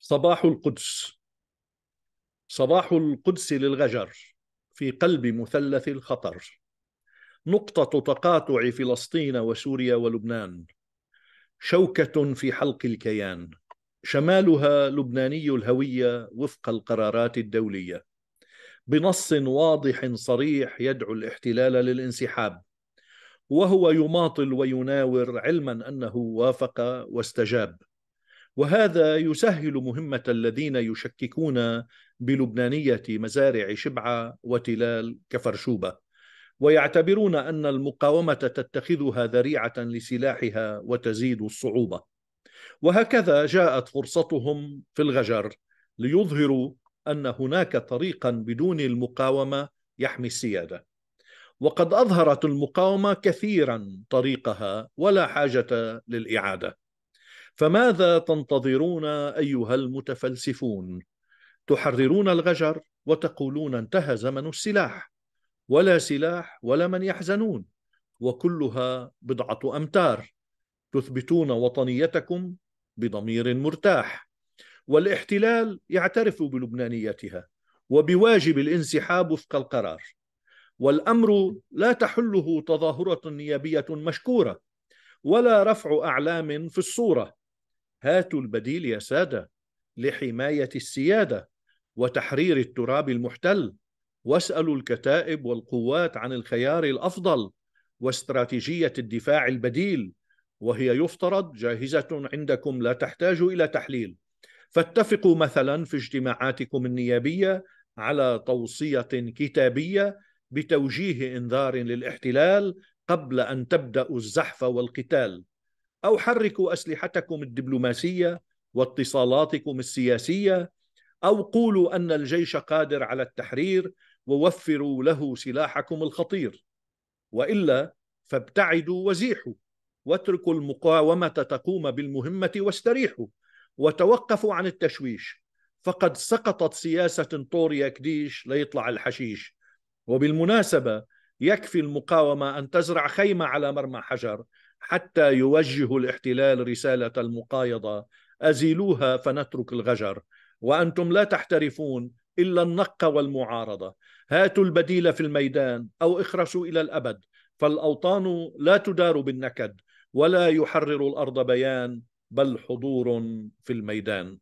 صباح القدس صباح القدس للغجر في قلب مثلث الخطر نقطة تقاطع فلسطين وسوريا ولبنان شوكة في حلق الكيان شمالها لبناني الهوية وفق القرارات الدولية بنص واضح صريح يدعو الاحتلال للانسحاب وهو يماطل ويناور علما انه وافق واستجاب وهذا يسهل مهمة الذين يشككون بلبنانية مزارع شبعة وتلال كفرشوبة ويعتبرون أن المقاومة تتخذها ذريعة لسلاحها وتزيد الصعوبة وهكذا جاءت فرصتهم في الغجر ليظهروا أن هناك طريقا بدون المقاومة يحمي السيادة وقد أظهرت المقاومة كثيرا طريقها ولا حاجة للإعادة فماذا تنتظرون ايها المتفلسفون تحررون الغجر وتقولون انتهى زمن السلاح ولا سلاح ولا من يحزنون وكلها بضعه امتار تثبتون وطنيتكم بضمير مرتاح والاحتلال يعترف بلبنانيتها وبواجب الانسحاب وفق القرار والامر لا تحله تظاهره نيابيه مشكوره ولا رفع اعلام في الصوره هاتوا البديل يا ساده لحمايه السياده وتحرير التراب المحتل واسالوا الكتائب والقوات عن الخيار الافضل واستراتيجيه الدفاع البديل وهي يفترض جاهزه عندكم لا تحتاج الى تحليل فاتفقوا مثلا في اجتماعاتكم النيابيه على توصيه كتابيه بتوجيه انذار للاحتلال قبل ان تبداوا الزحف والقتال أو حركوا أسلحتكم الدبلوماسية واتصالاتكم السياسية أو قولوا أن الجيش قادر على التحرير ووفروا له سلاحكم الخطير وإلا فابتعدوا وزيحوا واتركوا المقاومة تقوم بالمهمة واستريحوا وتوقفوا عن التشويش فقد سقطت سياسة طوريا كديش ليطلع الحشيش وبالمناسبة يكفي المقاومة أن تزرع خيمة على مرمى حجر حتى يوجه الاحتلال رسالة المقايضة أزيلوها فنترك الغجر وأنتم لا تحترفون إلا النق والمعارضة هاتوا البديل في الميدان أو اخرسوا إلى الأبد فالأوطان لا تدار بالنكد ولا يحرر الأرض بيان بل حضور في الميدان